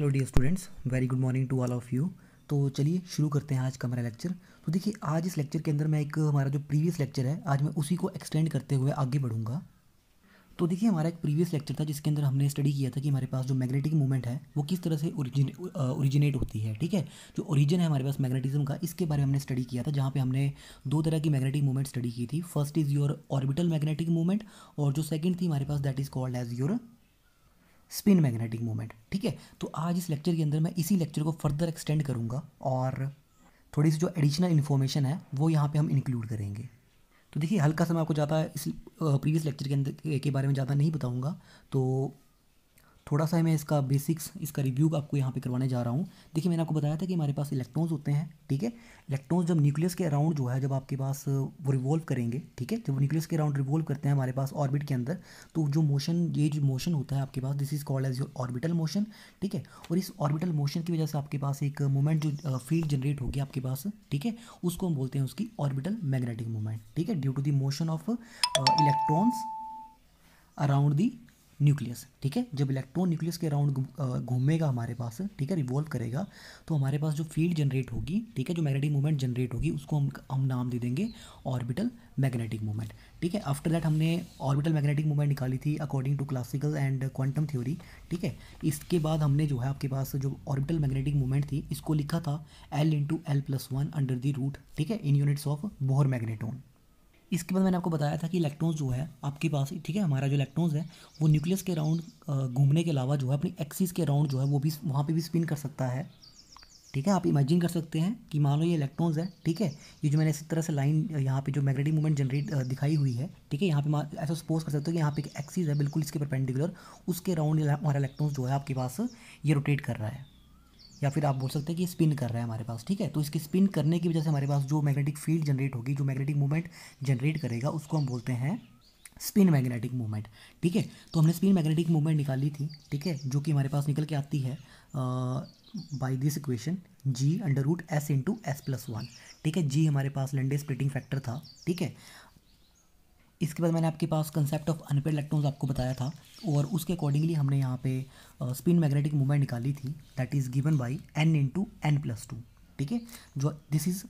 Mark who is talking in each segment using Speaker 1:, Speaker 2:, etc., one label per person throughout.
Speaker 1: hello dear students very good morning to all of you तो चलिए शुरू करते हैं आज का हमारा लेक्चर तो देखिए आज इस लेक्चर के अंदर मैं एक हमारा जो प्रीवियस लेक्चर है आज मैं उसी को एक्सटेंड करते हुए आगे बढ़ूंगा तो देखिए हमारा एक प्रीवियस लेक्चर था जिसके अंदर हमने स्टडी किया था कि हमारे पास जो मैग्नेटिक मूवमेंट है वो किस तरह से ओरिजिन ओरिजिनेट होती है ठीक है जो ओरिजिन है हमारे पास मैग्नेटिज्म का इसके बारे में हमने स्टडी किया था जहाँ पे हमने दो तरह की मैग्नेटिक मूवमेंट स्टडी की थी first is your orbital magnetic movement और जो सेकंड थी हमारे पास that is called as your spin magnetic moment ठीक है तो आज इस लेक्चर के अंदर मैं इसी लेक्चर को फर्दर एक्सटेंड करूँगा और थोड़ी सी जो एडिशनल इन्फॉर्मेशन है वो यहाँ पे हम इंक्लूड करेंगे तो देखिए हल्का सा मैं आपको ज़्यादा इस प्रीवियस लेक्चर के अंदर के बारे में ज़्यादा नहीं बताऊँगा तो थोड़ा सा मैं इसका बेसिक्स इसका रिव्यू आपको यहाँ पे करवाने जा रहा हूँ देखिए मैंने आपको बताया था कि हमारे पास इलेक्ट्रॉन्स होते हैं ठीक है इलेक्ट्रॉन्स जब न्यूक्लियस के अराउंड जो है जब आपके पास वो रिवॉल्व करेंगे ठीक है जब न्यूक्लियस के अराउंड रिवॉल्व करते हैं हमारे पास ऑर्बिट के अंदर तो जो मोशन ये जो मोशन होता है आपके पास this is called as your orbital motion ठीक है और इस ऑर्बिटल मोशन की वजह से आपके पास एक मोमेंट जो फील्ड जनरेट होगी आपके पास ठीक है उसको हम बोलते हैं उसकी ऑर्बिटल मैग्नेटिक मोमेंट ठीक है due to the motion of electrons around the nucleus ठीक है जब इलेक्ट्रॉन न्यूक्लियस के अराउंड घूमेगा हमारे पास ठीक है रिवॉल्व करेगा तो हमारे पास जो फील्ड जनरेट होगी ठीक है जो मैग्नेटिक मूवमेंट जनरेट होगी उसको हम हम नाम दे देंगे ऑर्बिटल मैग्नेटिक मूवमेंट ठीक है आफ्टर दैट हमने ऑर्बिटल मैग्नेटिक मूवमेंट निकाली थी according to classical and quantum theory ठीक है इसके बाद हमने जो है आपके पास जो ऑर्बिटल मैग्नेटिक मूवमेंट थी इसको लिखा था L into L plus one under the root ठीक है in units of Bohr magneton इसके बाद मैंने आपको बताया था कि इलेक्ट्रॉन्स जो है आपके पास ठीक है हमारा जो इलेक्ट्रॉन्स है वो न्यूक्लियस के राउंड घूमने के अलावा जो है अपनी एक्सिस के राउंड जो है वो भी वहाँ पे भी स्पिन कर सकता है ठीक है आप इमेजिन कर सकते हैं कि मान लो ये इलेक्ट्रॉन्स है ठीक है ये जो मैंने इस तरह से लाइन यहाँ पे जो मैग्नेटिक मूवमेंट जनरेट दिखाई हुई है ठीक है यहाँ पे ऐसा सपोज कर सकते हो कि यहाँ पे एक एक्सिस है बिल्कुल इसके परपेंडिकुलर उसके राउंड हमारा इलेक्ट्रॉन्स जो है आपके पास ये रोटेट कर रहा है या फिर आप बोल सकते हैं कि स्पिन कर रहा है हमारे पास ठीक है तो इसकी स्पिन करने की वजह से हमारे पास जो मैग्नेटिक फील्ड जनरेट होगी जो मैग्नेटिक मूवमेंट जनरेट करेगा उसको हम बोलते हैं स्पिन मैग्नेटिक मूवमेंट ठीक है तो हमने स्पिन मैग्नेटिक मूवमेंट निकाली थी ठीक है जो कि हमारे पास निकल के आती है by this equation G under root S into S plus one ठीक है जी हमारे पास लंडे स्प्लिटिंग फैक्टर था ठीक है इसके बाद मैंने आपके पास कंसेप्ट ऑफ अनपेड इलेक्ट्रॉन्स आपको बताया था और उसके अकॉर्डिंगली हमने यहाँ पे स्पिन मैग्नेटिक मूवमेंट निकाली थी that is given by N into N plus two ठीक है जो दिस इज़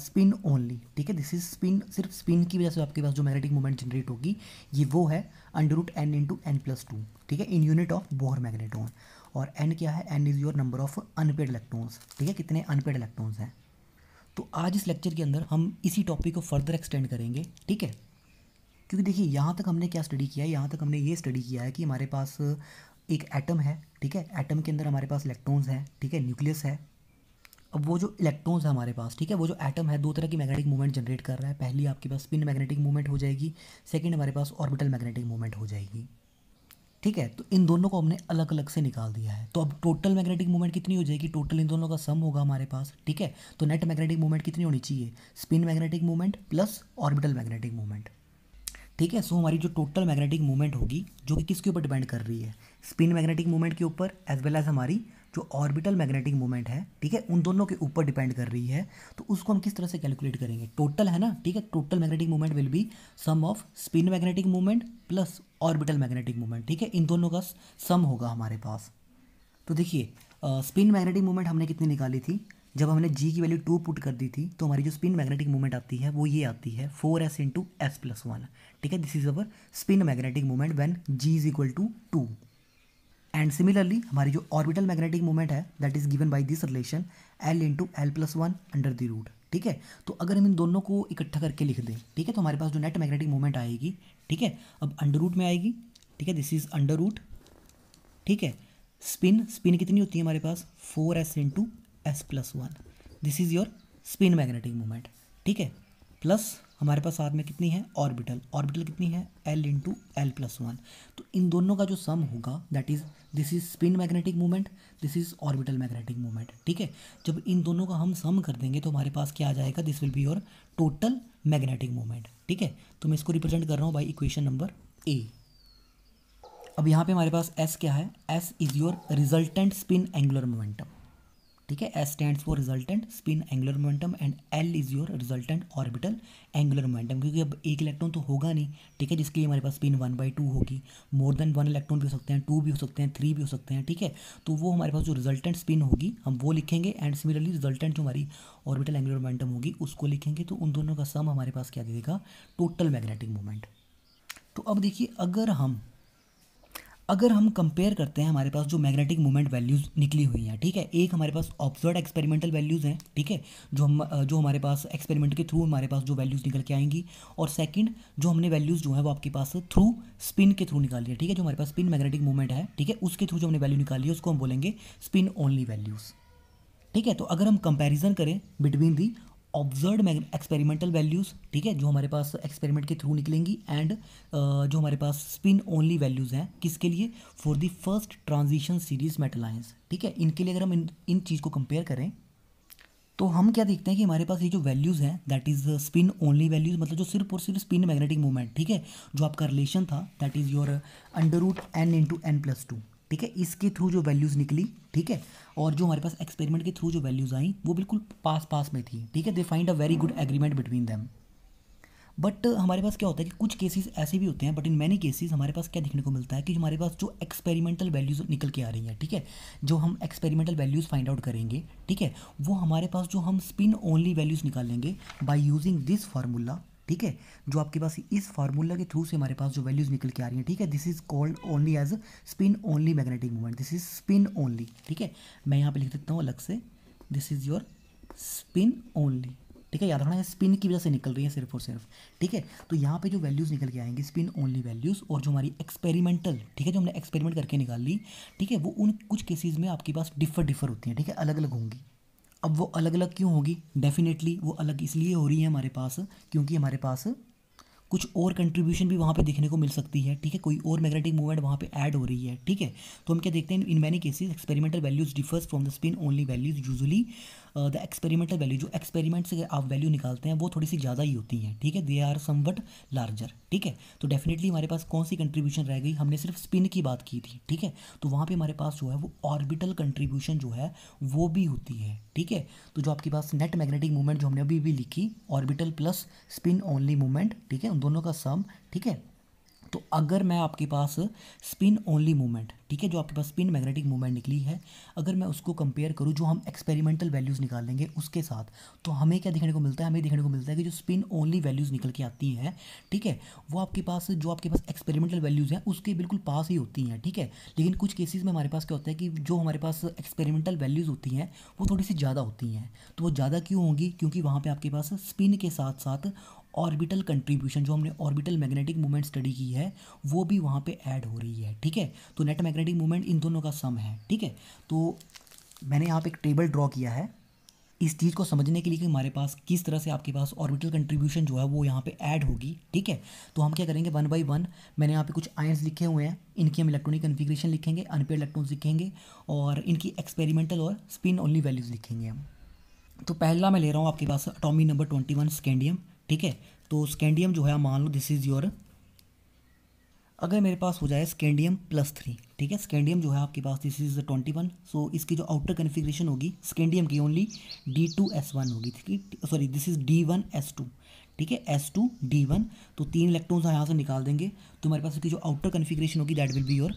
Speaker 1: स्पिन ओनली ठीक है दिस इज स्पिन सिर्फ स्पिन की वजह से आपके पास जो मैग्नेटिक मूवमेंट जनरेट होगी ये वो है under root N into N plus two ठीक है in unit of Bohr magneton और एन क्या है N is your number of unpaired electrons ठीक है कितने अनपेड इलेक्ट्रॉन्स हैं तो आज इस लेक्चर के अंदर हम इसी टॉपिक को फर्दर एक्सटेंड करेंगे ठीक है क्योंकि देखिए यहाँ तक हमने क्या स्टडी किया है यहाँ तक हमने ये स्टडी किया है कि हमारे पास एक एटम है ठीक है एटम के अंदर हमारे पास इलेक्ट्रॉन्स हैं ठीक है न्यूक्लियस है अब वो जो इलेक्ट्रॉन्स है हमारे पास ठीक है वो जो एटम है दो तरह की मैग्नेटिक मूवमेंट जनरेट कर रहा है पहली आपके पास स्पिन मैग्नेटिक मूवमेंट हो जाएगी सेकेंड हमारे पास ऑर्बिटल मैग्नेटिक मूवमेंट हो जाएगी ठीक है तो इन दोनों को हमने अलग अलग से निकाल दिया है तो अब टोटल मैग्नेटिक मूवमेंट कितनी हो जाएगी टोटल इन दोनों का सम होगा हमारे पास ठीक है तो नेट मैग्नेटिक मूवमेंट कितनी होनी चाहिए spin magnetic movement plus orbital magnetic movement ठीक है सो हमारी जो टोटल मैग्नेटिक मूवमेंट होगी जो कि किसके ऊपर डिपेंड कर रही है स्पिन मैग्नेटिक मूवमेंट के ऊपर एज वेल एज हमारी जो ऑर्बिटल मैग्नेटिक मूवमेंट है ठीक है उन दोनों के ऊपर डिपेंड कर रही है तो उसको हम किस तरह से कैलकुलेट करेंगे टोटल है ना ठीक है total magnetic movement will be sum of spin magnetic movement plus orbital magnetic movement ठीक है इन दोनों का सम होगा हमारे पास तो देखिए स्पिन मैग्नेटिक मूवमेंट हमने कितनी निकाली थी जब हमने जी की वैल्यू टू पुट कर दी थी तो हमारी जो स्पिन मैग्नेटिक मूवमेंट आती है वो ये आती है four S into S plus one ठीक है this is our spin magnetic movement when G is equal to two and similarly हमारी जो ऑर्बिटल मैग्नेटिक मूवमेंट है that is given by this relation L into L plus one under the root ठीक है तो अगर हम इन दोनों को इकट्ठा करके लिख दें ठीक है तो हमारे पास जो नेट मैग्नेटिक मूवमेंट आएगी ठीक है अब अंडर रूट में आएगी ठीक है दिस इज अंडर रूट ठीक है स्पिन स्पिन कितनी होती है हमारे पास four S into S plus one this is your spin magnetic moment ठीक है प्लस हमारे पास साथ में कितनी है ऑर्बिटल ऑर्बिटल कितनी है L into L plus one तो इन दोनों का जो सम होगा that is this is spin magnetic moment this is orbital magnetic moment ठीक है जब इन दोनों का हम सम कर देंगे तो हमारे पास क्या आ जाएगा this will be your total magnetic moment ठीक है तो मैं इसको रिप्रेजेंट कर रहा हूँ बाई इक्वेशन नंबर ए अब यहाँ पे हमारे पास एस क्या है S is your resultant spin angular momentum ठीक है S stand for resultant spin angular momentum and L is your resultant orbital angular momentum क्योंकि अब एक इलेक्ट्रॉन तो होगा नहीं ठीक है जिसके लिए हमारे पास स्पिन वन बाई टू होगी मोर देन वन इलेक्ट्रॉन भी हो सकते हैं टू भी हो सकते हैं थ्री भी हो सकते हैं ठीक है तो वो हमारे पास जो रिजल्टेंट स्पिन होगी हम वो लिखेंगे एंड सिमिलरली रिजल्टेंट जो हमारी ऑर्बिटल एंगुलर मोमेंटम होगी उसको लिखेंगे तो उन दोनों का सम हमारे पास क्या देगा टोटल मैग्नेटिक मोमेंट तो अब देखिए अगर हम अगर हम कंपेयर करते हैं हमारे पास जो मैग्नेटिक मोमेंट वैल्यूज़ निकली हुई हैं ठीक है एक हमारे पास ऑब्जर्व एक्सपेरिमेंटल वैल्यूज़ हैं ठीक है जो हम जो हमारे पास एक्सपेरिमेंट के थ्रू हमारे पास जो वैल्यूज़ निकल के आएंगी और सेकंड जो हमने वैल्यूज़ जो है वो आपके पास थ्रू स्पिन के थ्रू निकाली है ठीक है जो हमारे पास स्पिन मैग्नेटिक मूवमेंट है ठीक है उसके थ्रू जो हमने वैल्यू निकाली है उसको हम बोलेंगे स्पिन ओनली वैल्यूज़ ठीक है तो अगर हम कंपेरिजन करें between the observe experimental values ठीक है जो हमारे पास एक्सपेरिमेंट के थ्रू निकलेंगी एंड जो हमारे पास स्पिन ओनली वैल्यूज़ हैं किसके लिए for the first transition series metal ions ठीक है इनके लिए अगर हम इन इन चीज़ को कंपेयर करें तो हम क्या देखते हैं कि हमारे पास ये जो वैल्यूज़ हैं that is spin only values मतलब जो सिर्फ और सिर्फ स्पिन मैग्नेटिक मूवमेंट ठीक है जो आपका रिलेशन था that is your under root N into N plus two ठीक है इसके थ्रू जो वैल्यूज़ निकली ठीक है और जो हमारे पास एक्सपेरिमेंट के थ्रू जो वैल्यूज़ आई वो बिल्कुल पास पास में थी ठीक है they find a very good agreement between them but हमारे पास क्या होता है कि कुछ केसेस ऐसे भी होते हैं बट इन मैनी केसेस हमारे पास क्या देखने को मिलता है कि हमारे पास जो एक्सपेरिमेंटल वैल्यूज़ निकल के आ रही हैं ठीक है जो हम एक्सपेरिमेंटल वैल्यूज़ फाइंड आउट करेंगे ठीक है वो हमारे पास जो हम स्पिन ओनली वैल्यूज़ निकालेंगे बाई यूजिंग दिस फार्मूला ठीक है जो आपके पास इस फार्मूला के थ्रू से हमारे पास जो वैल्यूज़ निकल के आ रही हैं ठीक है this is called only as spin only magnetic movement this is spin only ठीक है मैं यहाँ पे लिख देता हूँ अलग से this is your spin only ठीक है याद रखना है स्पिन की वजह से निकल रही है सिर्फ और सिर्फ ठीक है तो यहाँ पे जो वैल्यूज़ निकल के आएंगे स्पिन ओनली वैल्यूज़ और जो हमारी एक्सपेरिमेंटल ठीक है जो हमने एक्सपेरिमेंट करके निकाल ली ठीक है वो उन कुछ केसेस में आपके पास डिफर डिफर होती हैं ठीक है अलग अलग होंगी अब वो अलग अलग क्यों होगी डेफिनेटली वो अलग इसलिए हो रही है हमारे पास क्योंकि हमारे पास कुछ और कंट्रीब्यूशन भी वहाँ पे देखने को मिल सकती है ठीक है कोई और मैग्नेटिक मूवमेंट वहाँ पे ऐड हो रही है ठीक है तो हम क्या देखते हैं in many cases experimental values differs from the spin only values usually the experimental value जो एक्सपेरिमेंट से आप वैल्यू निकालते हैं वो थोड़ी सी ज़्यादा ही होती हैं ठीक है दे आर समवट लार्जर ठीक है तो डेफिनेटली हमारे पास कौन सी कंट्रीब्यूशन रह गई हमने सिर्फ स्पिन की बात की थी ठीक है तो वहाँ पर हमारे पास जो है वो ऑर्बिटल कंट्रीब्यूशन जो है वो भी होती है ठीक है तो जो आपके पास नेट मैग्नेटिक मूवमेंट जो हमने अभी भी लिखी orbital plus spin only movement ठीक है उन दोनों का सम ठीक है तो अगर मैं आपके पास स्पिन ओनली मूवमेंट ठीक है जो आपके पास स्पिन मैग्नेटिक मूवमेंट निकली है अगर मैं उसको कंपेयर करूँ जो हम एक्सपेरिमेंटल वैल्यूज़ निकाल लेंगे उसके साथ तो हमें क्या देखने को मिलता है हमें देखने को मिलता है कि जो स्पिन ओनली वैल्यूज़ निकल के आती हैं ठीक है वो आपके पास जो आपके पास एक्सपेरिमेंटल वैल्यूज़ हैं उसके बिल्कुल पास ही होती हैं ठीक है लेकिन कुछ केसेज में हमारे पास क्या होता है कि जो हमारे पास एक्सपेरिमेंटल वैल्यूज़ होती हैं वो थोड़ी सी ज़्यादा होती हैं तो वो ज़्यादा क्यों होंगी क्योंकि वहाँ पर आपके पास स्पिन के साथ साथ ऑर्बिटल कंट्रीब्यूशन जो हमने ऑर्बिटल मैग्नेटिक मूवमेंट स्टडी की है वो भी वहाँ पे ऐड हो रही है ठीक है तो नेट मैग्नेटिक मूवमेंट इन दोनों का सम है ठीक है तो मैंने यहाँ पे एक टेबल ड्रॉ किया है इस चीज़ को समझने के लिए कि हमारे पास किस तरह से आपके पास ऑर्बिटल कंट्रीब्यूशन जो है वो यहाँ पे ऐड होगी ठीक है तो हम क्या करेंगे वन बाई वन मैंने यहाँ पे कुछ आयंस लिखे हुए हैं इनकी हम इलेक्ट्रॉनिक कन्फिग्रेशन लिखेंगे अनपेड इलेक्ट्रॉन्स लिखेंगे और इनकी एक्सपेरिमेंटल और स्पिन ओनली वैल्यूज़ लिखेंगे हम तो पहला मैं ले रहा हूँ आपके पास atomic number twenty one scandium ठीक है तो स्कैंडियम जो है मान लो दिस इज़ योर अगर मेरे पास हो जाए स्कैंडियम प्लस थ्री ठीक है स्कैंडियम जो है आपके पास this is twenty one so इसकी जो आउटर कन्फिग्रेशन होगी स्कैंडियम की only D two S one होगी ठीक है sorry this is D one S two ठीक है एस टू डी वन तो तीन इलेक्ट्रॉन्स यहाँ से निकाल देंगे तो मेरे पास इसकी जो आउटर कन्फिग्रेशन होगी that will be your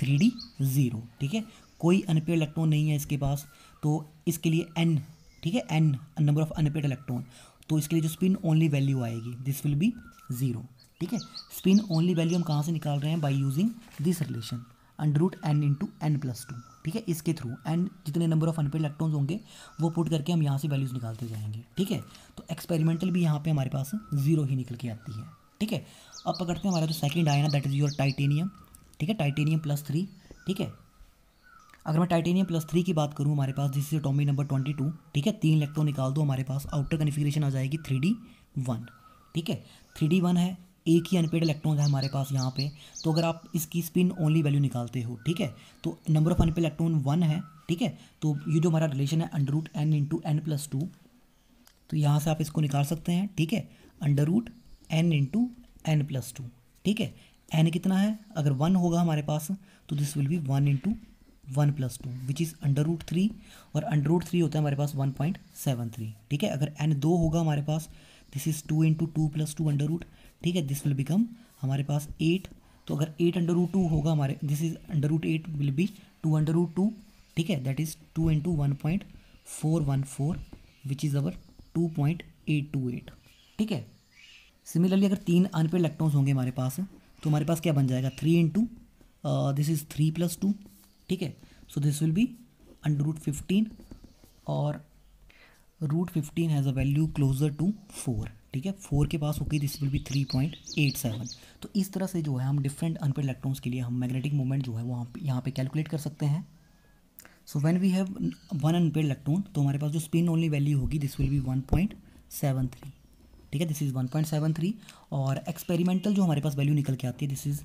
Speaker 1: three D zero ठीक है कोई अनपेड इलेक्ट्रॉन नहीं है इसके पास तो इसके लिए एन ठीक है N number of unpaired electron तो इसके लिए जो स्पिन ओनली वैल्यू आएगी दिस विल बी ज़ीरो ठीक है स्पिन ओनली वैल्यू हम कहाँ से निकाल रहे हैं by using this relation under root N into N plus two ठीक है इसके थ्रू एंड जितने नंबर ऑफ अनपेड इलेक्ट्रॉन्स होंगे वो पुट करके हम यहाँ से वैल्यूज़ निकालते जाएंगे ठीक है तो एक्सपेरिमेंटल भी यहाँ पे हमारे पास जीरो ही निकल के आती है ठीक है अब पकड़ते हैं हमारा जो सेकंड आया ना दैट इज़ योर टाइटेनियम ठीक है टाइटेनियम प्लस थ्री ठीक है अगर मैं टाइटेनियम प्लस थ्री की बात करूँ हमारे पास this is atomic number twenty two ठीक है तीन इलेक्ट्रॉन निकाल दो हमारे पास आउटर कन्फिग्रेशन आ जाएगी थ्री डी वन ठीक है थ्री डी वन है एक ही अनपेड इलेक्ट्रॉन है हमारे पास यहाँ पे तो अगर आप इसकी स्पिन ओनली वैल्यू निकालते हो ठीक है तो number of unpaired electron one है ठीक है तो ये जो हमारा रिलेशन है under root N into N plus two तो यहाँ से आप इसको निकाल सकते हैं ठीक है under root N into N plus two ठीक है एन कितना है अगर वन होगा हमारे पास तो this will be one into one plus two which is under root three और अंडर रूट थ्री होता है हमारे पास वन पॉइंट सेवन थ्री ठीक है अगर एन दो होगा हमारे पास this is two into two plus two under root ठीक है दिस विल बिकम हमारे पास एट तो अगर एट अंडर रूट टू होगा हमारे this is under root eight will be two under root two ठीक है that is two into one point four one four which is our two point eight two eight ठीक है similarly अगर तीन unpaid electrons होंगे हमारे पास तो हमारे पास क्या बन जाएगा three into this is three plus two ठीक है so this will be under root fifteen और root fifteen has a value closer to four ठीक है फोर के पास होगी this will be three point eight seven तो इस तरह से जो है हम डिफरेंट अनपेड इलेक्ट्रॉन्स के लिए हम मैग्नेटिक मोमेंट जो है वो यहाँ पे कैलकुलेट कर सकते हैं so when we have one unpaired electron तो हमारे पास जो स्पिन ओनली वैल्यू होगी this will be one point seven three ठीक है this is one point seven three और एक्सपेरिमेंटल जो हमारे पास वैल्यू निकल के आती है this is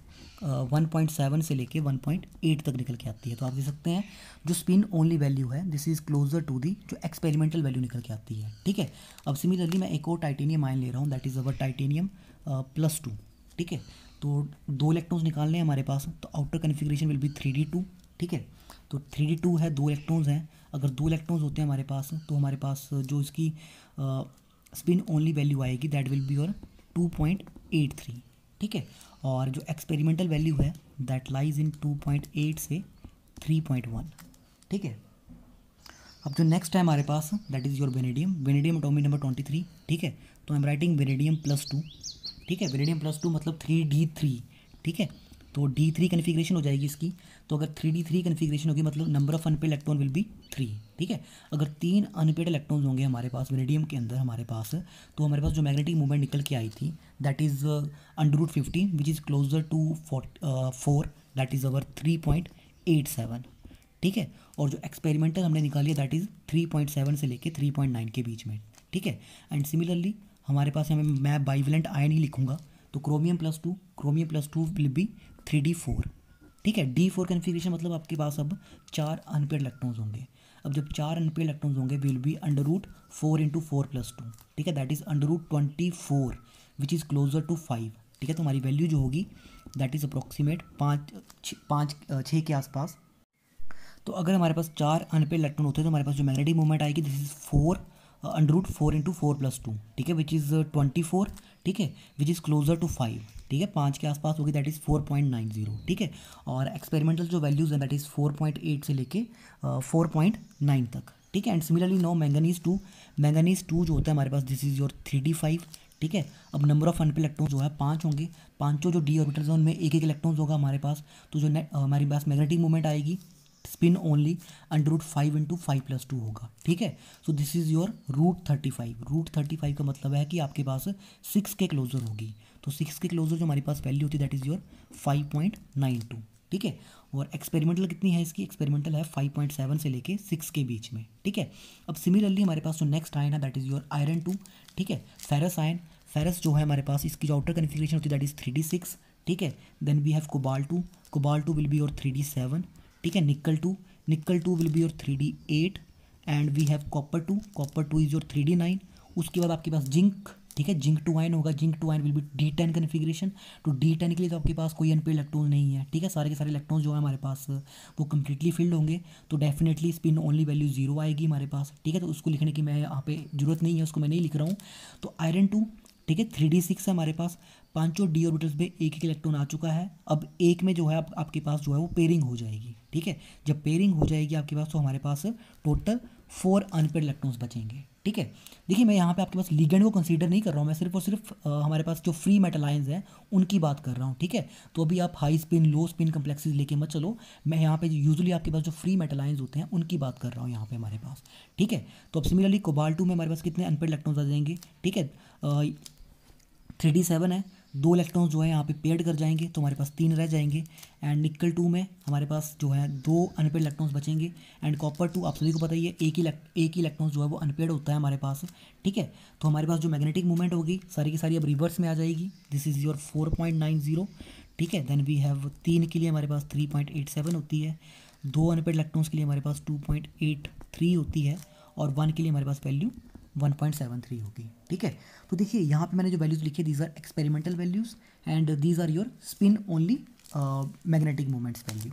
Speaker 1: one point seven से लेके वन पॉइंट एट तक निकल के आती है तो आप देख सकते हैं जो स्पिन ओनली वैल्यू है this is closer to the जो एक्सपेरिमेंटल वैल्यू निकल के आती है ठीक है अब सिमिलरली मैं एक और टाइटेनियम आयन ले रहा हूँ that is our titanium plus two ठीक है तो दो इलेक्ट्रॉन्स निकालने हैं हमारे पास तो outer configuration will be three D two ठीक है तो थ्री डी टू है दो इलेक्ट्रॉन्स हैं अगर दो इलेक्ट्रॉन्स होते हैं हमारे पास तो हमारे पास जो इसकी uh, स्पिन ओनली वैल्यू आएगी that will be your two point eight three ठीक है और जो एक्सपेरिमेंटल वैल्यू है that lies in two point eight से थ्री पॉइंट वन ठीक है अब जो नेक्स्ट है हमारे पास that is your vanadium vanadium atomic number twenty three ठीक है तो I am writing vanadium plus two ठीक है वेनेडियम प्लस टू मतलब थ्री डी थ्री ठीक है तो डी थ्री कन्फिग्रेशन हो जाएगी इसकी तो अगर थ्री डी थ्री कन्फिग्रेशन होगी मतलब number of unpaired electron will be three ठीक है अगर तीन अनपेड इलेक्ट्रॉन्स होंगे हमारे पास मेडियम के अंदर हमारे पास तो हमारे पास जो मैग्नेटिक मूवमेंट निकल के आई थी that is under root fifteen which is closer to four that is our three point eight seven ठीक है और जो एक्सपेरिमेंटल हमने निकाली है that is three point seven से लेके थ्री पॉइंट नाइन के बीच में ठीक है एंड सिमिलरली हमारे पास हमें मैं बाइवलेंट आयन ही लिखूंगा तो chromium plus two chromium plus two will be three D four ठीक है डी फोर कन्फिग्रेशन मतलब आपके पास अब चार अनपेड इलेक्ट्रॉन्स होंगे अब जब चार अनपेड इलेक्ट्रॉन्स होंगे will be under root four into four plus two ठीक है that is under root twenty four which is closer to five ठीक है तो हमारी वैल्यू जो होगी दैट इज़ अप्रॉक्सीमेट पाँच पाँच छः के आसपास तो अगर हमारे पास चार अनपेड इलेक्ट्रॉन होते हैं तो हमारे पास जो मैग्नेटिक मूवमेंट आएगी this is four under root four into four plus two ठीक है विच इज़ ट्वेंटी फोर ठीक है which is closer to five ठीक है पाँच के आसपास होगी that is four point nine zero ठीक है और एक्सपेरिमेंटल जो वैल्यूज़ हैं that is four point eight से लेके फोर पॉइंट नाइन तक ठीक है and similarly no manganese two manganese two जो होता है हमारे पास this is your three D five ठीक है अब नंबर ऑफ अनपे इलेक्ट्रॉन जो है पाँच होंगे पाँचों जो डी ऑर्बिटल्स हैं उनमें एक एक इलेक्ट्रॉन्स होगा हमारे पास तो जो uh, हमारे पास मैग्नेटिक मूवमेंट आएगी spin only under root five into five plus two होगा ठीक है so this is your root thirty five root thirty five का मतलब है कि आपके पास सिक्स के क्लोजर होगी तो सिक्स के क्लोजर जो हमारे पास वैल्यू होती है that is your five point nine two ठीक है और एक्सपेरिमेंटल कितनी है इसकी एक्सपेरिमेंटल है फाइव पॉइंट सेवन से लेके सिक्स के बीच में ठीक है अब सिमिलरली हमारे पास जो नेक्स्ट आयन है that is your iron two ठीक है फेरस आयन फेरस जो है हमारे पास इसकी जो आउटर कन्फिग्रेशन होती है that is three D six ठीक है then we have cobalt two cobalt two will be your three D seven ठीक है nickel two nickel two will be your three D eight and we have copper two copper two is your three D nine उसके बाद आपके पास zinc ठीक है zinc two ion होगा zinc two ion will be D ten configuration तो D ten के लिए तो आपके पास कोई अनपेड इलेक्ट्रॉन नहीं है ठीक है सारे के सारे इलेक्ट्रॉन जो है हमारे पास वो कम्प्लीटली फिल्ड होंगे तो definitely spin only value zero आएगी हमारे पास ठीक है तो उसको लिखने की मैं यहाँ पे जरूरत नहीं है उसको मैं नहीं लिख रहा हूँ तो आयरन टू ठीक है थ्री डी सिक्स है हमारे पास पांचों डी ऑर्बिटल्स में एक एक इलेक्ट्रॉन आ चुका है अब एक में जो है आप, आपके पास जो है वो पेयरिंग हो जाएगी ठीक है जब पेयरिंग हो जाएगी आपके पास तो हमारे पास टोटल फोर अनपेड इलेक्ट्रॉन्स बचेंगे ठीक है देखिए मैं यहाँ पे आपके पास लिगेंड को कंसीडर नहीं कर रहा हूँ मैं सिर्फ और सिर्फ आ, हमारे पास जो फ्री मेटल आयंस हैं उनकी बात कर रहा हूँ ठीक है तो अभी आप high spin low spin complexes लेके मत चलो मैं यहाँ पे यूजुअली आपके पास जो फ्री मेटल आयंस होते हैं उनकी बात कर रहा हूँ यहाँ पे हमारे पास ठीक है तो अब सिमिलरली कोबाल्टू में हमारे पास कितने अनपेड इलेक्ट्रॉन्स आ जाएंगे ठीक है थ्री डी सेवन है दो इलेक्ट्रॉन्स जो है यहाँ पे पेड कर जाएंगे तो हमारे पास तीन रह जाएंगे एंड निकल टू में हमारे पास जो है दो अनपेड इलेक्ट्रॉन्स बचेंगे एंड कॉपर टू आप सभी को पता ही है एक ही एक ही इलेक्ट्रॉन्स जो है वो अनपेड होता है हमारे पास ठीक है तो हमारे पास जो मैग्नेटिक मूवमेंट होगी सारी की सारी अब रिवर्स में आ जाएगी this is your four point nine zero ठीक है देन वी हैव तीन के लिए हमारे पास थ्री पॉइंट एट सेवन होती है दो अनपेड इलेक्ट्रॉन्स के लिए हमारे पास टू पॉइंट एट थ्री होती है और वन के लिए हमारे पास वैल्यू 1.73 होगी ठीक है तो देखिए यहाँ पे मैंने जो वैल्यूज़ लिखी है these are experimental values and these are your spin only magnetic moments value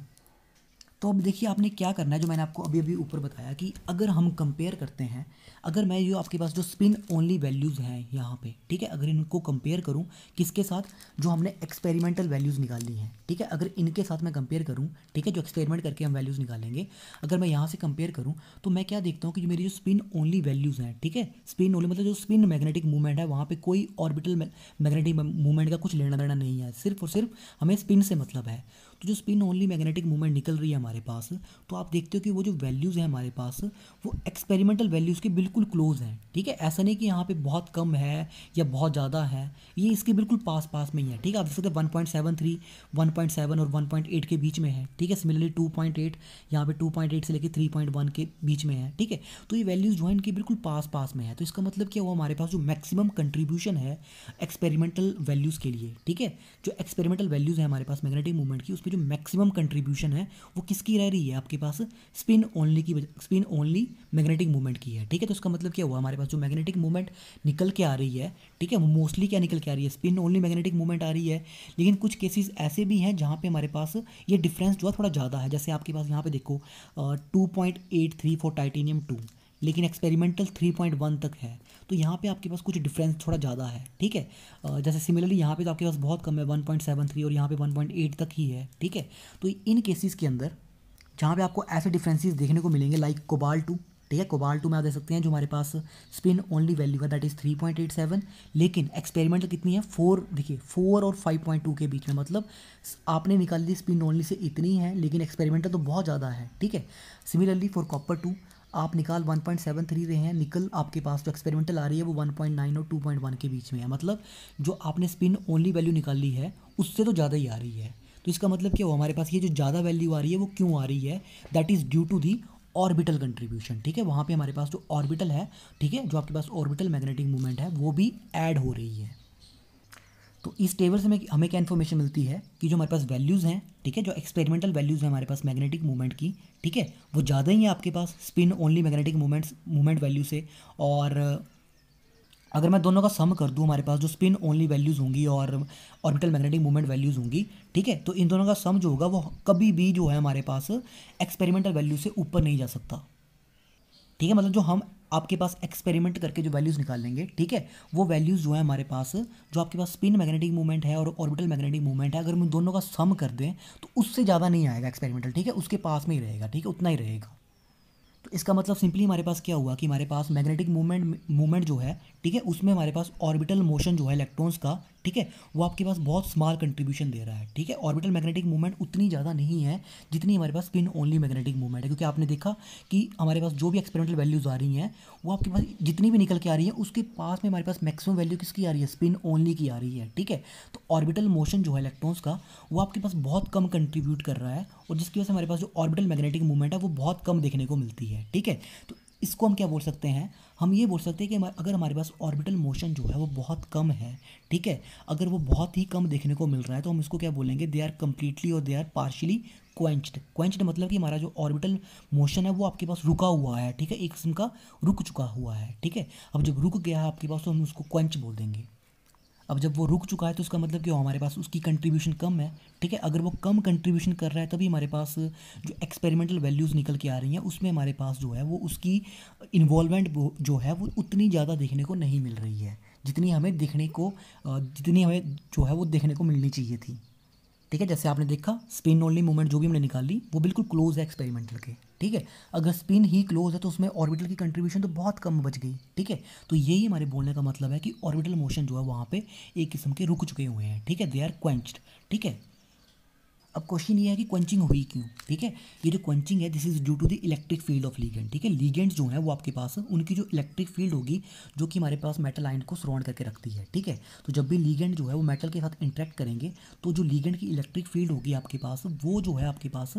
Speaker 1: तो अब देखिए आपने क्या करना है जो मैंने आपको अभी अभी ऊपर बताया कि अगर हम कंपेयर करते हैं अगर मैं ये आपके पास जो स्पिन ओनली वैल्यूज़ हैं यहाँ पे ठीक है अगर इनको कंपेयर करूँ किसके साथ जो हमने एक्सपेरिमेंटल वैल्यूज़ निकाली हैं ठीक है अगर इनके साथ मैं कंपेयर करूँ ठीक है जो एक्सपेरिमेंट करके हम वैल्यूज़ निकालेंगे अगर मैं यहाँ से कंपेयर करूँ तो मैं क्या देखता हूँ कि जो मेरी जो स्पिन ओनली वैल्यूज़ हैं ठीक है स्पिन ओनली मतलब जो स्पिन मैग्नेटिक मूवमेंट है वहाँ पर कोई ऑर्बिटल मैग्नेटिक मूवमेंट का कुछ लेना देना नहीं है सिर्फ और सिर्फ हमें स्पिन से मतलब है तो जो स्पिन ओनली मैग्नेटिक मूवमेंट निकल रही है हमारे पास तो आप देखते हो कि वो जो वैल्यूज़ हैं हमारे पास वो एक्सपेरिमेंटल वैल्यूज़ के बिल्कुल क्लोज हैं ठीक है ऐसा नहीं कि यहाँ पे बहुत कम है या बहुत ज़्यादा है ये इसके बिल्कुल पास पास में ही है ठीक है आप देख सकते हैं one point seven three one point seven और वन पॉइंट एट के बीच में है ठीक है सिमिलरली टू पॉइंट एट यहाँ पर टू पॉइंट एट से लेकर थ्री पॉइंट वन के बीच में है ठीक है तो ये वैल्यूज़ जो है इनके बिल्कुल पास पास में है तो इसका मतलब क्या हुआ हमारे पास जो मैक्सिमम कंट्रीब्यूशन है एक्सपेरिमेंटल वैल्यूज़ के लिए ठीक है जो एक्सपेरिमेंटल वैल्यूज़ है हमारे पास मैग्नेटिक मूवमेंट की उसमें जो मैक्सिमम कंट्रीब्यूशन है वो किसकी रह रही है आपके पास स्पिन ओनली की स्पिन ओनली मैग्नेटिक मूवमेंट की है ठीक है तो उसका मतलब क्या हुआ हमारे पास जो मैग्नेटिक मूवमेंट निकल के आ रही है ठीक है वो मोस्टली क्या निकल के आ रही है स्पिन ओनली मैग्नेटिक मूवमेंट आ रही है लेकिन कुछ केसेस ऐसे भी हैं जहाँ पर हमारे पास ये डिफरेंस जो है थोड़ा ज़्यादा है जैसे आपके पास यहाँ पर देखो two point eight three four titanium two लेकिन एक्सपेरिमेंटल 3.1 तक है तो यहाँ पे आपके पास कुछ डिफरेंस थोड़ा ज़्यादा है ठीक है जैसे सिमिलरली यहाँ पे तो आपके पास बहुत कम है 1.73 और यहाँ पे 1.8 तक ही है ठीक है तो इन केसेस के अंदर जहाँ पे आपको ऐसे डिफरेंसेस देखने को मिलेंगे लाइक कोबाल टू ठीक है कोबाल टू में आप देख सकते हैं जो हमारे पास स्पिन ओनली वैल्यू है that is three point eight seven लेकिन एक्सपेरिमेंटल कितनी है फोर देखिए फोर और फाइव पॉइंट टू के बीच में मतलब आपने निकाल दी स्पिन ओनली से इतनी है लेकिन एक्सपेरिमेंटल तो बहुत ज़्यादा है ठीक है सिमिलरली फॉर कॉपर टू आप निकाल 1.73 रहे हैं निकल आपके पास जो एक्सपेरिमेंटल आ रही है वो 1.9 और 2.1 के बीच में है मतलब जो आपने स्पिन ओनली वैल्यू निकाली है उससे तो ज़्यादा ही आ रही है तो इसका मतलब क्या हुआ हमारे पास ये जो ज़्यादा वैल्यू आ रही है वो क्यों आ रही है that is due to the orbital contribution ठीक है वहाँ पर हमारे पास जो ऑर्बिटल है ठीक है जो आपके पास ऑर्बिटल मैग्नेटिक मूवमेंट है वो भी एड हो रही है तो इस टेबल से हमें क्या इन्फॉर्मेशन मिलती है कि जो हमारे पास वैल्यूज़ हैं ठीक है जो एक्सपेरिमेंटल वैल्यूज़ हैं हमारे पास मैग्नेटिक मूवमेंट की ठीक है वो ज़्यादा ही है आपके पास spin only magnetic movements movement value से और अगर मैं दोनों का सम कर दूँ हमारे पास जो स्पिन ओनली वैल्यूज़ होंगी और ऑर्बिटल मैग्नेटिक मूवमेंट वैल्यूज़ होंगी ठीक है तो इन दोनों का सम जो होगा वो कभी भी जो है हमारे पास एक्सपेरिमेंटल वैल्यू से ऊपर नहीं जा सकता ठीक है मतलब जो हम आपके पास एक्सपेरिमेंट करके जो वैल्यूज़ निकाल लेंगे ठीक है वो वैल्यूज़ जो है हमारे पास जो आपके पास स्पिन मैग्नेटिक मूवमेंट है और ऑर्बिटल मैग्नेटिक मूवमेंट है अगर हम दोनों का सम कर दें तो उससे ज़्यादा नहीं आएगा एक्सपेरिमेंटल ठीक है उसके पास में ही रहेगा ठीक है उतना ही रहेगा तो इसका मतलब सिंपली हमारे पास क्या हुआ कि हमारे पास मैग्नेटिक मूवमेंट मूवमेंट जो है ठीक है उसमें हमारे पास ऑर्बिटल मोशन जो है इलेक्ट्रॉन्स का ठीक है वो आपके पास बहुत स्मॉल कंट्रीब्यूशन दे रहा है ठीक है ऑर्बिटल मैग्नेटिक मूवमेंट उतनी ज़्यादा नहीं है जितनी हमारे पास स्पिन ओनली मैग्नेटिक मूवमेंट है क्योंकि आपने देखा कि हमारे पास जो भी एक्सपेरिमेंटल वैल्यूज़ आ रही हैं वो आपके पास जितनी भी निकल के आ रही है उसके पास में हमारे पास मैक्सिमम वैल्यू किसकी आ रही है स्पिन ओनली की आ रही है ठीक है तो ऑर्बिटल मोशन जो है इलेक्ट्रॉन्स का वो आपके पास बहुत कम कंट्रीब्यूट कर रहा है और जिसकी वजह से हमारे पास जो ऑर्बिटल मैग्नेटिक मूवमेंट है वो बहुत कम देखने को मिलती है ठीक है तो इसको हम क्या बोल सकते हैं हम ये बोल सकते हैं कि अगर हमारे पास ऑर्बिटल मोशन जो है वो बहुत कम है ठीक है अगर वो बहुत ही कम देखने को मिल रहा है तो हम इसको क्या बोलेंगे दे आर कम्प्लीटली और they are partially quenched quenched मतलब कि हमारा जो ऑर्बिटल मोशन है वो आपके पास रुका हुआ है ठीक है एक किस्म का रुक चुका हुआ है ठीक है अब जब रुक गया है आपके पास तो हम उसको क्वेंच बोल देंगे अब जब वो रुक चुका है तो उसका मतलब क्या हो हमारे पास उसकी कंट्रीब्यूशन कम है ठीक है अगर वो कम कंट्रीब्यूशन कर रहा है तभी हमारे पास जो एक्सपेरिमेंटल वैल्यूज़ निकल के आ रही हैं उसमें हमारे पास जो है वो उसकी इन्वॉलमेंट जो है वो उतनी ज़्यादा देखने को नहीं मिल रही है जितनी हमें देखने को जितनी हमें जो है वो देखने को मिलनी चाहिए थी ठीक है जैसे आपने देखा स्पिन ओनली मूवमेंट जो भी हमने निकाल ली वो बिल्कुल क्लोज है एक्सपेरिमेंटल के ठीक है अगर स्पिन ही क्लोज है तो उसमें ऑर्बिटल की कंट्रीब्यूशन तो बहुत कम बच गई ठीक है तो यही हमारे बोलने का मतलब है कि ऑर्बिटल मोशन जो है वहाँ पे एक किस्म के रुक चुके हुए हैं ठीक है दे आर क्वेंच्ड ठीक है अब क्वेश्चन ये है कि क्वेंचिंग हुई क्यों ठीक है ये जो क्वेंचिंग है this is due to the electric field of ligand ठीक है लीगेंट जो है वो आपके पास उनकी जो इलेक्ट्रिक फील्ड होगी जो कि हमारे पास मेटल आयन को सराउंड करके रखती है ठीक है तो जब भी लीगेंट जो है वो मेटल के साथ इंट्रैक्ट करेंगे तो जो लीगेंट की इलेक्ट्रिक फील्ड होगी आपके पास वो जो है आपके पास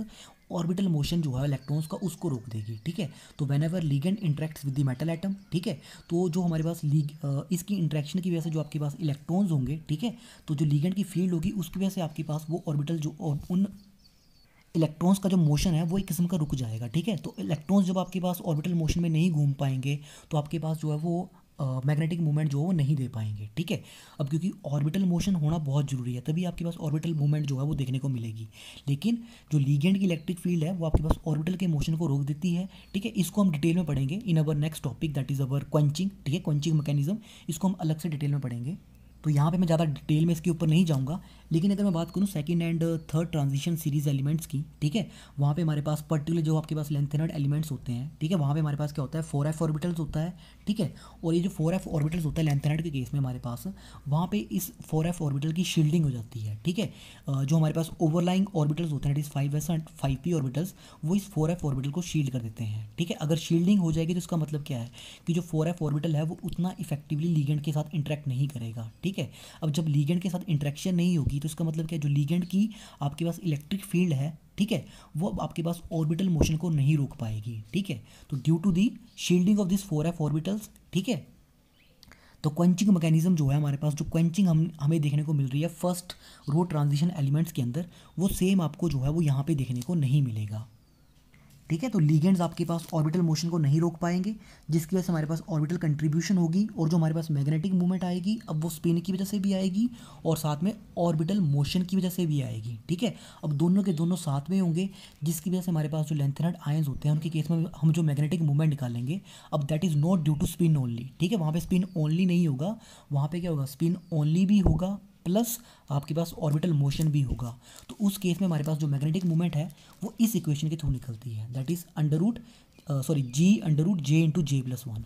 Speaker 1: ऑर्बिटल मोशन जो है इलेक्ट्रॉन्स का उसको रोक देगी ठीक है तो whenever ligand interacts with the metal atom ठीक है तो जो हमारे पास लीग इसकी इंट्रैक्शन की वजह से जो आपके पास इलेक्ट्रॉन्स होंगे ठीक है तो जो लीगेंड की फील्ड होगी उसकी वजह से आपके पास वो ऑर्बिटल जो उन इलेक्ट्रॉन्स का जो मोशन है वो एक किस्म का रुक जाएगा ठीक है तो इलेक्ट्रॉन्स जब आपके पास ऑर्बिटल मोशन में नहीं घूम पाएंगे तो आपके पास जो है वो मैग्नेटिक मूवमेंट जो है वो नहीं दे पाएंगे ठीक है अब क्योंकि ऑर्बिटल मोशन होना बहुत ज़रूरी है तभी आपके पास ऑर्बिटल मूवमेंट जो है वो देखने को मिलेगी लेकिन जो लीगेंड की इलेक्ट्रिक फील्ड है वो आपके पास ऑर्बिटल के मोशन को रोक देती है ठीक है इसको हम डिटेल में पढ़ेंगे in our next topic that is our quenching ठीक है क्वंचिंग मैकेनिज्म इसको हम अलग से डिटेल में पढ़ेंगे तो यहाँ पर मैं ज़्यादा डिटेल में इसके ऊपर नहीं जाऊँगा लेकिन अगर मैं बात करूँ second and third transition series elements की ठीक है वहाँ पे हमारे पास पर्टिकुलर जो आपके पास एंड एलिमेंट्स होते हैं ठीक है वहाँ पे हमारे पास क्या होता है फोर एफ ऑर्बिटल्स होता है ठीक है और ये जो फोर एफ ऑर्बिटल्स होता है एंड के केस में हमारे पास वहाँ पर इस फोर एफ ऑर्बिटल की शील्डिंग हो जाती है ठीक है जो हमारे पास ओवरलाइंग ऑर्बिटल्स होते हैं five S and five P orbitals वो इस फोर एफ ऑर्बिटल को शील्ड कर देते हैं ठीक है अगर शील्डिंग हो जाएगी तो इसका मतलब क्या है कि जो फोर एफ ऑर्बिटल है वो उतना इफेक्टिवली लीगेंट के साथ इंटरेक्ट नहीं करेगा ठीक है अब जब लीगेंट के साथ इंट्रैक्शन नहीं होगी तो इसका मतलब क्या है जो लीगेंड की आपके पास इलेक्ट्रिक फील्ड है ठीक है वो आपके पास ऑर्बिटल मोशन को नहीं रोक पाएगी ठीक है तो due to the shielding of this four F orbitals ठीक है तो क्वेंचिंग मैकेनिज्म जो है हमारे पास जो क्वेंचिंग हम हमें देखने को मिल रही है फर्स्ट रो ट्रांजिशन एलिमेंट्स के अंदर वो सेम आपको जो है वो यहाँ पे देखने को नहीं मिलेगा ठीक है तो लीगेंड्स आपके पास ऑर्बिटल मोशन को नहीं रोक पाएंगे जिसकी वजह से हमारे पास ऑर्बिटल कंट्रीब्यूशन होगी और जो हमारे पास मैग्नेटिक मूवमेंट आएगी अब वो स्पिन की वजह से भी आएगी और साथ में ऑर्बिटल मोशन की वजह से भी आएगी ठीक है अब दोनों के दोनों साथ में होंगे जिसकी वजह से हमारे पास जो लेंथनड आयन्स होते हैं उनके केस में हम जो मैग्नेटिक मूवमेंट निकालेंगे अब that is not due to spin only ठीक है वहाँ पर स्पिन ओनली नहीं होगा वहाँ पर क्या होगा स्पिन ओनली भी होगा प्लस आपके पास ऑर्बिटल मोशन भी होगा तो उस केस में हमारे पास जो मैग्नेटिक मूवमेंट है वो इस इक्वेशन के थ्रू निकलती है that is under root sorry G under root J into J plus one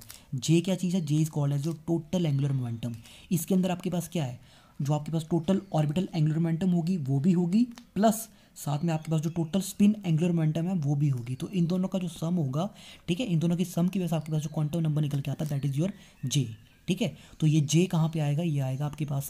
Speaker 1: J क्या चीज़ है जे इज कॉल्ड एज जो टोटल एंगुलर मोमेंटम इसके अंदर आपके पास क्या है जो आपके पास टोटल ऑर्बिटल एंगुलर मोमेंटम होगी वो भी होगी प्लस साथ में आपके पास जो टोटल स्पिन एंगुलर मोमेंटम है वो भी होगी तो इन दोनों का जो सम होगा ठीक है इन दोनों की सम की वजह से आपके पास जो क्वांटम नंबर निकल के आता है दैट इज़ योर जे ठीक है तो ये जे कहाँ पे आएगा ये आएगा आपके पास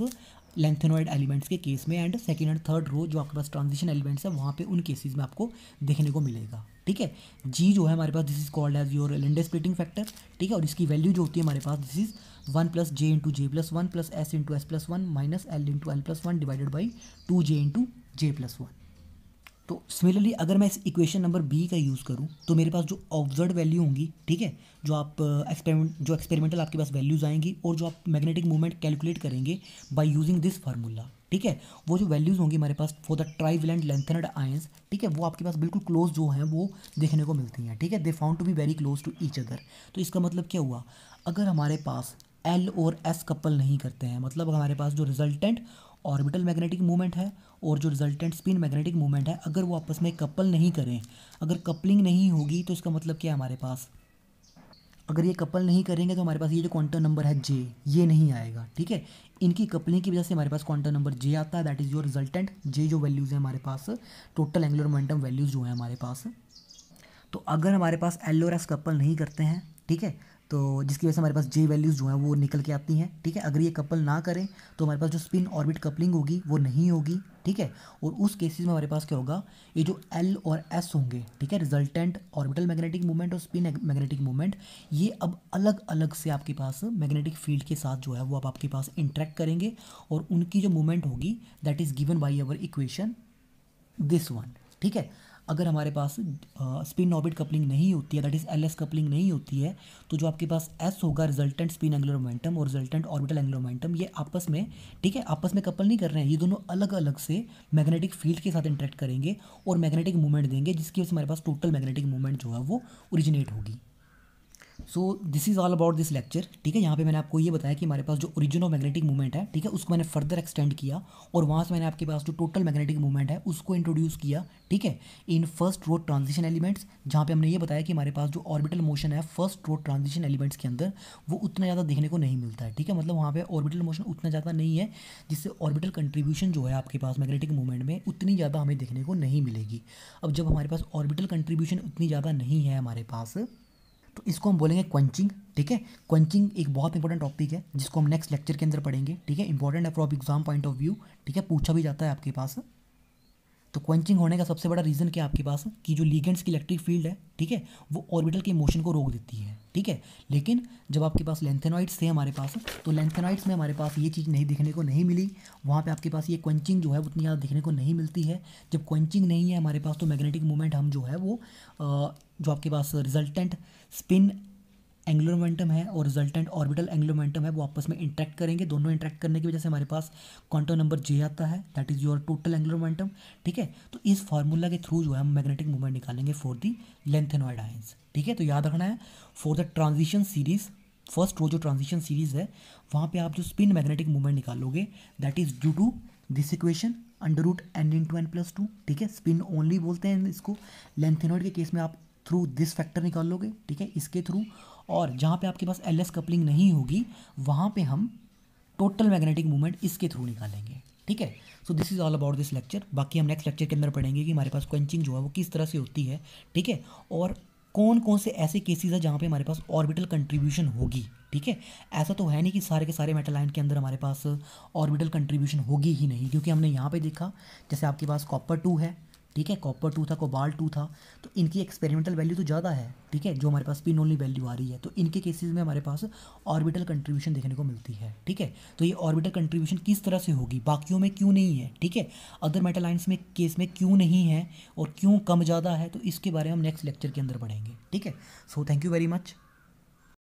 Speaker 1: लेंथेनोइड एलिमेंट्स के केस में and second and third row जो आपके पास ट्रांजिशन एलिमेंट्स है वहाँ पे उन केसेस में आपको देखने को मिलेगा ठीक है जी जो है हमारे पास this is called as your Lande splitting factor ठीक है और इसकी वैल्यू जो होती है हमारे पास this is one plus J into J plus one plus S into S plus one minus L into L plus one divided by two J into J plus one तो सिमिलरली अगर मैं इस equation number B का use करूँ तो मेरे पास जो observe value होंगी ठीक है जो आप एक्सपेरिमेंट uh, जो एक्सपेरिमेंटल आपके पास वैल्यूज़ आएंगी और जो आप मैग्नेटिक मूवमेंट कैलकुलेट करेंगे बाय यूजिंग दिस फार्मूला ठीक है वो जो वैल्यूज़ होंगी हमारे पास for the trivalent lanthanide ions ठीक है वो आपके पास बिल्कुल क्लोज जो हैं वो देखने को मिलती हैं ठीक है they found to be very close to each other तो इसका मतलब क्या हुआ अगर हमारे पास एल और एस कपल नहीं करते हैं मतलब हमारे पास जो रिजल्टेंट ऑर्बिटल मैग्नेटिक मूवमेंट है और जो रिजल्टेंट स्पिन मैग्नेटिक मूवमेंट है अगर वो आपस में कपल नहीं करें अगर कपलिंग नहीं होगी तो इसका मतलब क्या है हमारे पास अगर ये कपल नहीं करेंगे तो हमारे पास ये जो क्वांटम नंबर है जे ये नहीं आएगा ठीक है इनकी कपलिंग की वजह से हमारे पास क्वांटम नंबर जे आता है that is your resultant J जो वैल्यूज़ है हमारे पास टोटल एंगुलर मोमेंटम वैल्यूज़ जो है हमारे पास तो अगर हमारे पास एल और एस कपल नहीं करते हैं ठीक है तो जिसकी वजह से हमारे पास जे वैल्यूज़ जो हैं वो निकल के आती हैं ठीक है अगर ये कपल ना करें तो हमारे पास जो स्पिन ऑर्बिट कपलिंग होगी वो नहीं होगी ठीक है और उस केसेस में हमारे पास क्या होगा ये जो एल और एस होंगे ठीक है रिजल्टेंट ऑर्बिटल मैग्नेटिक मूवमेंट और स्पिन मैग्नेटिक मूवमेंट ये अब अलग अलग से आपके पास मैग्नेटिक फील्ड के साथ जो है वो अब आपके पास इंट्रैक्ट करेंगे और उनकी जो मूवमेंट होगी that is given by our equation this one ठीक है अगर हमारे पास स्पिन ऑर्बिट कपलिंग नहीं होती है that is L S coupling नहीं होती है तो जो आपके पास एस होगा रिजल्टेंट स्पिन एंगुलर मोमेंटम और रिजल्टेंट ऑर्बिटल एंगुलर मोमेंटम ये आपस में ठीक है आपस में कपल नहीं कर रहे हैं ये दोनों अलग अलग से मैग्नेटिक फील्ड के साथ इंटरेक्ट करेंगे और मैग्नेटिक मूवमेंट देंगे जिसकी वजह से हमारे पास टोटल मैग्नेटिक मूवमेंट जो है वो ओरिजिनेट होगी so this is all about this lecture ठीक है यहाँ पे मैंने आपको ये बताया कि हमारे पास जो ओरिजिन ऑफ मैग्नेटिक मूवमेंट है ठीक है उसको मैंने फर्दर एक्सटेंड किया और वहाँ से मैंने आपके पास जो टोटल मैग्नेटिक मूवमेंट है उसको इंट्रोड्यूस किया ठीक है in first row transition elements जहाँ पे हमने ये बताया कि हमारे पास जो ऑर्बिटल मोशन है फर्स्ट रोड ट्रांजिशन एलिमेंट्स के अंदर वो उतना ज़्यादा देखने को नहीं मिलता है ठीक है मतलब वहाँ पर ऑर्बिटल मोशन उतना ज़्यादा नहीं है जिससे ऑर्बिटल कंट्रीब्यूशन जो है आपके पास मैग्नेटिक मूवमेंट में उतनी ज़्यादा हमें देखने को नहीं मिलेगी अब जब हमारे पास ऑर्बिटल कंट्रीब्यूशन उतनी ज़्यादा नहीं है हमारे पास तो इसको हम बोलेंगे क्वेंचिंग ठीक है क्वेंचिंग एक बहुत इंपॉर्टेंट टॉपिक है जिसको हम नेक्स्ट लेक्चर के अंदर पढ़ेंगे ठीक है इंपॉर्टेंट है from exam point of view ठीक है पूछा भी जाता है आपके पास तो क्वंचिंग होने का सबसे बड़ा रीज़न क्या आपके पास कि जो लीगेंट्स की इलेक्ट्रिक फील्ड है ठीक है वो ऑर्बिटल के मोशन को रोक देती है ठीक है लेकिन जब आपके पास लेंथेनॉइड्स थे हमारे पास तो लेंथेनॉइड्स में हमारे पास ये चीज़ नहीं दिखने को नहीं मिली वहाँ पे आपके पास ये क्वंचिंग जो है उतनी ज़्यादा दिखने को नहीं मिलती है जब क्वंचिंग नहीं है हमारे पास तो मैग्नेटिक मूवमेंट हम जो है वो जो आपके पास रिजल्टेंट स्पिन एंगुलर मोमेंटम है और रिजल्टेंट ऑर्बिटल एंगुलर मोमेंटम है वो आपस में इंट्रैक्ट करेंगे दोनों इंट्रैक्ट करने की वजह से हमारे पास क्वांटम नंबर जे आता है that is your total angular momentum ठीक है तो इस फार्मूला के थ्रू जो है हम मैग्नेटिक मूवमेंट निकालेंगे फॉर दी लेंथेनॉइड आइंस ठीक है तो याद रखना है for the transition series first row जो ट्रांजिशन सीरीज है वहाँ पर आप जो स्पिन मैग्नेटिक मूवमेंट निकालोगे that is due to this equation under root N into N plus two ठीक है स्पिन ओनली बोलते हैं इसको लेंथेनॉइड के केस में आप थ्रू दिस फैक्टर निकाल लोगे ठीक है इसके थ्रू और जहाँ पे आपके पास एल एस कपलिंग नहीं होगी वहाँ पे हम टोटल मैग्नेटिक मूवमेंट इसके थ्रू निकालेंगे ठीक है so this is all about this lecture बाकी हम नेक्स्ट लेक्चर के अंदर पढ़ेंगे कि हमारे पास क्वेंचिंग जो है वो किस तरह से होती है ठीक है और कौन कौन से ऐसे केसेस हैं जहाँ पे हमारे पास ऑर्बिटल कंट्रीब्यूशन होगी ठीक है ऐसा तो है नहीं कि सारे के सारे मेटल आयन के अंदर हमारे पास ऑर्बिटल कंट्रीब्यूशन होगी ही नहीं क्योंकि हमने यहाँ पे देखा जैसे आपके पास कॉपर टू है ठीक है कॉपर टू था कोबाल टू था तो इनकी एक्सपेरिमेंटल वैल्यू तो ज़्यादा है ठीक है जो हमारे पास पिन ओनली वैल्यू आ रही है तो इनके केसेस में हमारे पास ऑर्बिटल कंट्रीब्यूशन देखने को मिलती है ठीक है तो ये ऑर्बिटल कंट्रीब्यूशन किस तरह से होगी बाकियों में क्यों नहीं है ठीक है अदर मेटल आइंस में केस में क्यों नहीं है और क्यों कम ज़्यादा है तो इसके बारे में हम नेक्स्ट लेक्चर के अंदर पढ़ेंगे ठीक है so thank you very much